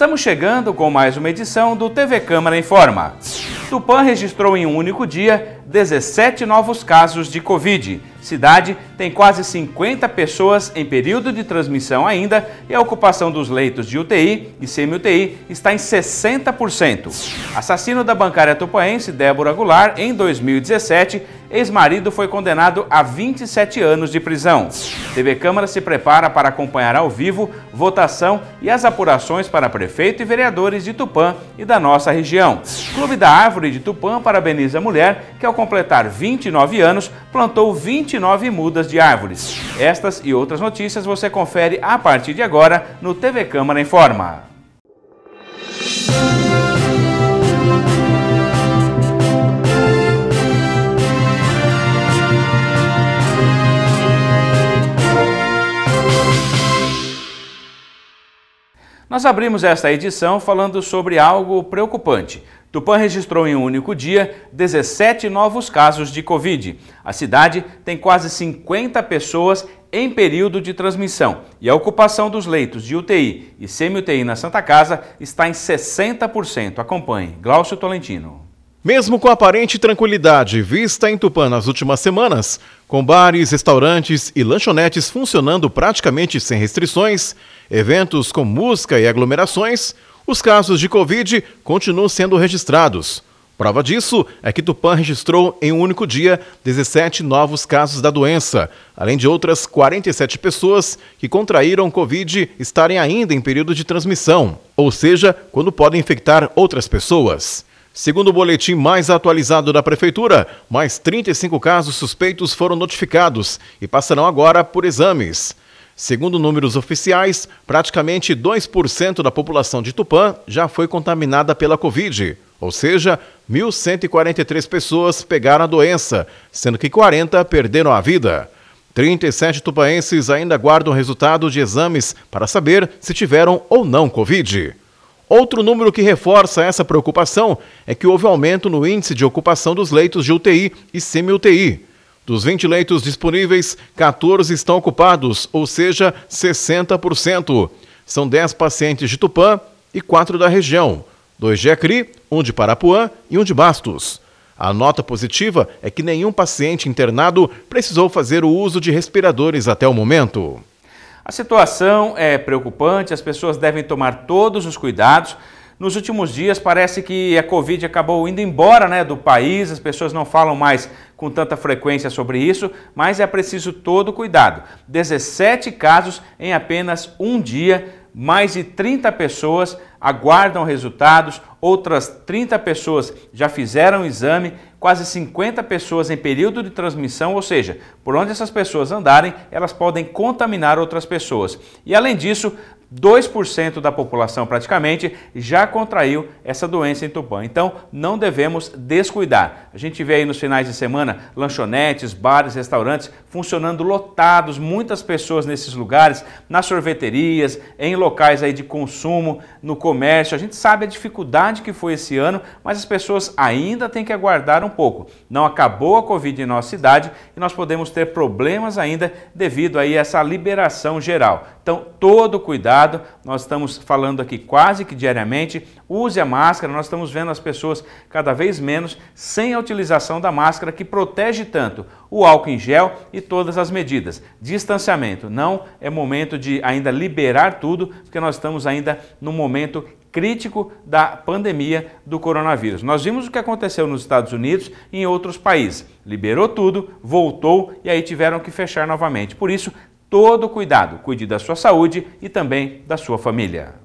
Estamos chegando com mais uma edição do TV Câmara Informa. Tupã registrou em um único dia 17 novos casos de Covid. Cidade tem quase 50 pessoas em período de transmissão ainda e a ocupação dos leitos de UTI e semi-UTI está em 60%. Assassino da bancária tupaense Débora Goulart em 2017, ex-marido foi condenado a 27 anos de prisão. TV Câmara se prepara para acompanhar ao vivo votação e as apurações para prefeito e vereadores de Tupã e da nossa região. Clube da Árvore de Tupã parabeniza a mulher que, ao completar 29 anos, plantou 29 mudas de árvores. Estas e outras notícias você confere a partir de agora no TV Câmara Informa. Nós abrimos esta edição falando sobre algo preocupante. Tupã registrou em um único dia 17 novos casos de Covid. A cidade tem quase 50 pessoas em período de transmissão e a ocupação dos leitos de UTI e semi-UTI na Santa Casa está em 60%. Acompanhe. Glaucio Tolentino. Mesmo com aparente tranquilidade vista em Tupã nas últimas semanas, com bares, restaurantes e lanchonetes funcionando praticamente sem restrições, eventos com música e aglomerações, os casos de Covid continuam sendo registrados. Prova disso é que Tupã registrou em um único dia 17 novos casos da doença, além de outras 47 pessoas que contraíram Covid estarem ainda em período de transmissão, ou seja, quando podem infectar outras pessoas. Segundo o boletim mais atualizado da Prefeitura, mais 35 casos suspeitos foram notificados e passarão agora por exames. Segundo números oficiais, praticamente 2% da população de Tupã já foi contaminada pela Covid, ou seja, 1.143 pessoas pegaram a doença, sendo que 40 perderam a vida. 37 tupaenses ainda guardam resultado de exames para saber se tiveram ou não Covid. Outro número que reforça essa preocupação é que houve aumento no índice de ocupação dos leitos de UTI e semi-UTI. Dos 20 leitos disponíveis, 14 estão ocupados, ou seja, 60%. São 10 pacientes de Tupã e 4 da região, dois de Acri, um de Parapuã e um de Bastos. A nota positiva é que nenhum paciente internado precisou fazer o uso de respiradores até o momento. A situação é preocupante, as pessoas devem tomar todos os cuidados. Nos últimos dias parece que a Covid acabou indo embora né, do país, as pessoas não falam mais com tanta frequência sobre isso, mas é preciso todo cuidado. 17 casos em apenas um dia mais de 30 pessoas aguardam resultados, outras 30 pessoas já fizeram o exame, quase 50 pessoas em período de transmissão, ou seja, por onde essas pessoas andarem, elas podem contaminar outras pessoas. E além disso, 2% da população praticamente já contraiu essa doença em Tupã. Então, não devemos descuidar. A gente vê aí nos finais de semana lanchonetes, bares, restaurantes funcionando lotados, muitas pessoas nesses lugares, nas sorveterias, em locais aí de consumo, no comércio. A gente sabe a dificuldade que foi esse ano, mas as pessoas ainda têm que aguardar um pouco. Não acabou a Covid em nossa cidade e nós podemos ter problemas ainda devido aí a essa liberação geral. Então, todo cuidado cuidado. Nós estamos falando aqui quase que diariamente. Use a máscara, nós estamos vendo as pessoas cada vez menos sem a utilização da máscara que protege tanto o álcool em gel e todas as medidas. Distanciamento, não é momento de ainda liberar tudo, porque nós estamos ainda no momento crítico da pandemia do coronavírus. Nós vimos o que aconteceu nos Estados Unidos e em outros países. Liberou tudo, voltou e aí tiveram que fechar novamente. Por isso, todo cuidado. Cuide da sua saúde e também da sua família.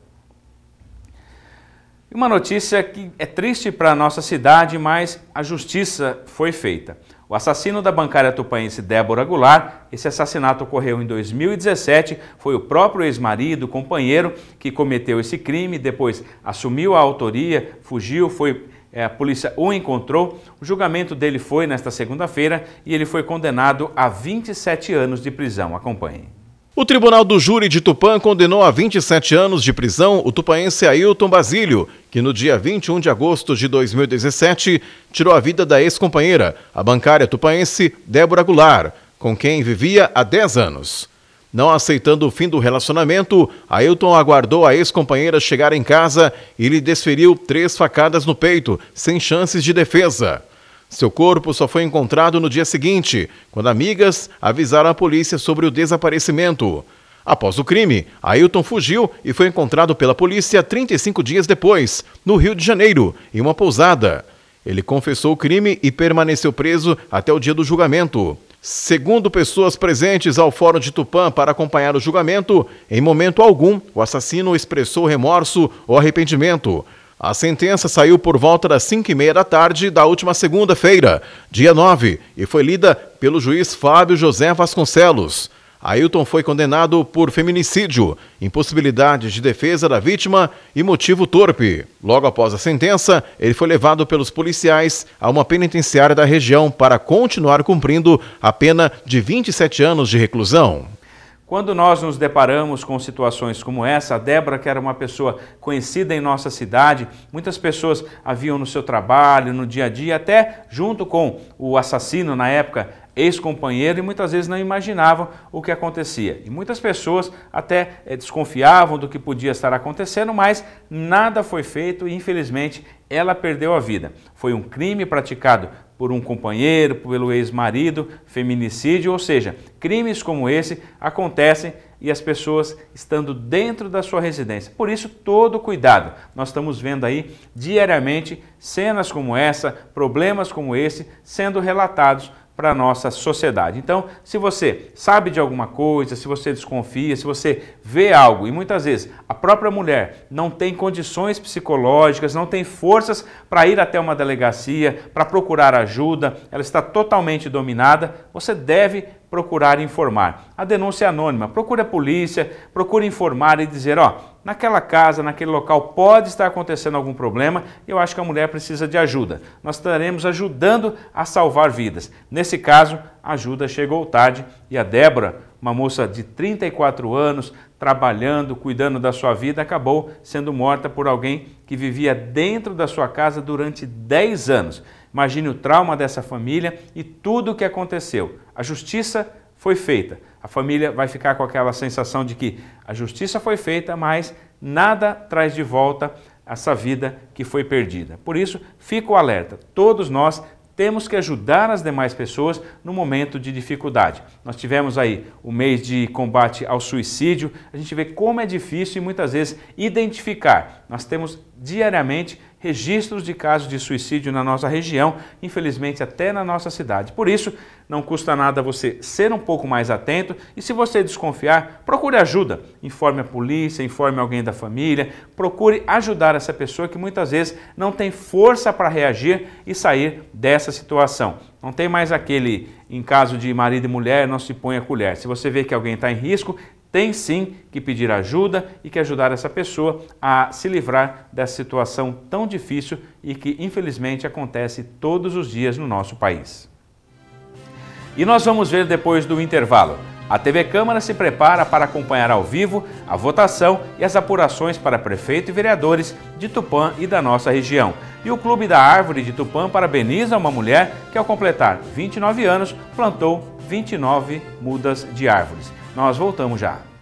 Uma notícia que é triste para a nossa cidade, mas a justiça foi feita. O assassino da bancária tupanense Débora Goulart, esse assassinato ocorreu em 2017, foi o próprio ex-marido, companheiro, que cometeu esse crime, depois assumiu a autoria, fugiu, foi é, a polícia o encontrou. O julgamento dele foi nesta segunda-feira e ele foi condenado a 27 anos de prisão. Acompanhe. O Tribunal do Júri de Tupã condenou a 27 anos de prisão o tupaense Ailton Basílio, que no dia 21 de agosto de 2017 tirou a vida da ex-companheira, a bancária tupaense Débora Goulart, com quem vivia há 10 anos. Não aceitando o fim do relacionamento, Ailton aguardou a ex-companheira chegar em casa e lhe desferiu três facadas no peito, sem chances de defesa. Seu corpo só foi encontrado no dia seguinte, quando amigas avisaram a polícia sobre o desaparecimento. Após o crime, Ailton fugiu e foi encontrado pela polícia 35 dias depois, no Rio de Janeiro, em uma pousada. Ele confessou o crime e permaneceu preso até o dia do julgamento. Segundo pessoas presentes ao Fórum de Tupã para acompanhar o julgamento, em momento algum o assassino expressou remorso ou arrependimento. A sentença saiu por volta das 5 e meia da tarde da última segunda-feira, dia 9, e foi lida pelo juiz Fábio José Vasconcelos. Ailton foi condenado por feminicídio, impossibilidade de defesa da vítima e motivo torpe. Logo após a sentença, ele foi levado pelos policiais a uma penitenciária da região para continuar cumprindo a pena de 27 anos de reclusão. Quando nós nos deparamos com situações como essa, a Débora, que era uma pessoa conhecida em nossa cidade, muitas pessoas haviam no seu trabalho, no dia a dia, até junto com o assassino na época, ex-companheiro e muitas vezes não imaginavam o que acontecia. E muitas pessoas até é, desconfiavam do que podia estar acontecendo, mas nada foi feito e infelizmente ela perdeu a vida. Foi um crime praticado por um companheiro, pelo ex-marido, feminicídio, ou seja, crimes como esse acontecem e as pessoas estando dentro da sua residência. Por isso, todo cuidado. Nós estamos vendo aí diariamente cenas como essa, problemas como esse sendo relatados para a nossa sociedade. Então, se você sabe de alguma coisa, se você desconfia, se você vê algo, e muitas vezes a própria mulher não tem condições psicológicas, não tem forças para ir até uma delegacia, para procurar ajuda, ela está totalmente dominada, você deve procurar informar. A denúncia é anônima, procure a polícia, procure informar e dizer, ó, naquela casa, naquele local pode estar acontecendo algum problema e eu acho que a mulher precisa de ajuda. Nós estaremos ajudando a salvar vidas. Nesse caso, a ajuda chegou tarde e a Débora, uma moça de 34 anos, trabalhando, cuidando da sua vida, acabou sendo morta por alguém que vivia dentro da sua casa durante 10 anos. Imagine o trauma dessa família e tudo o que aconteceu. A justiça foi feita. A família vai ficar com aquela sensação de que a justiça foi feita, mas nada traz de volta essa vida que foi perdida. Por isso, fica o alerta. Todos nós temos que ajudar as demais pessoas no momento de dificuldade. Nós tivemos aí o mês de combate ao suicídio, a gente vê como é difícil e muitas vezes identificar. Nós temos diariamente registros de casos de suicídio na nossa região, infelizmente até na nossa cidade. Por isso, não custa nada você ser um pouco mais atento e se você desconfiar, procure ajuda. Informe a polícia, informe alguém da família, procure ajudar essa pessoa que muitas vezes não tem força para reagir e sair dessa situação. Não tem mais aquele em caso de marido e mulher, não se põe a colher. Se você vê que alguém está em risco, tem sim que pedir ajuda e que ajudar essa pessoa a se livrar dessa situação tão difícil e que infelizmente acontece todos os dias no nosso país. E nós vamos ver depois do intervalo. A TV Câmara se prepara para acompanhar ao vivo a votação e as apurações para prefeito e vereadores de Tupã e da nossa região. E o Clube da Árvore de Tupã parabeniza uma mulher que, ao completar 29 anos, plantou 29 mudas de árvores. Nós voltamos já.